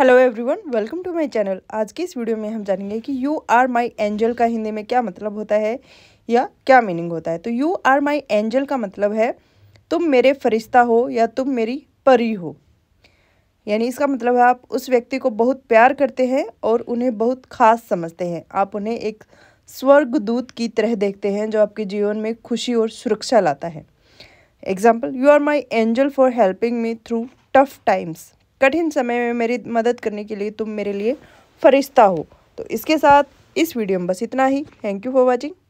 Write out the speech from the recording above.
hello everyone welcome to my channel आज की इस वीडियो में हम जानेंगे कि यू आर माय एंजल का हिंदी में क्या मतलब होता है या क्या मीनिंग होता है तो यू आर माय एंजल का मतलब है तुम मेरे फरिश्ता हो या तुम मेरी परी हो यानी इसका मतलब है आप उस व्यक्ति को बहुत प्यार करते हैं और उन्हें बहुत खास समझते हैं आप उन्हें एक स्वर्ग दूत की तरह देखते हैं जो आपके जीवन में खुशी और सुरक्षा लाता है example you are my angel for helping me through tough times कठिन समय में मेरी मदद करने के लिए तुम मेरे लिए फरिश्ता हो तो इसके साथ इस वीडियो में बस इतना ही थैंक यू फॉर वॉचिंग